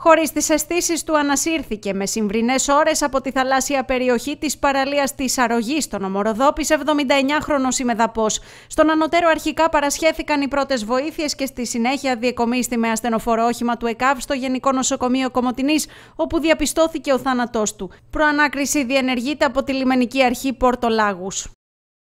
Χωρίς τις αισθήσεις του, ανασύρθηκε με συμβρινές ώρες από τη θαλάσσια περιοχή της παραλίας της Αρρωγής στον Ομοροδόπης, 79χρονο ημεδαπό. Στον ανωτέρω αρχικά παρασχέθηκαν οι πρώτες βοήθειες και στη συνέχεια διεκομίστη με ασθενοφορό του ΕΚΑΒ στο Γενικό Νοσοκομείο Κομοτινή, όπου διαπιστώθηκε ο θάνατός του. Προανάκριση διενεργείται από τη λιμενική αρχή Πόρτο Λάγους.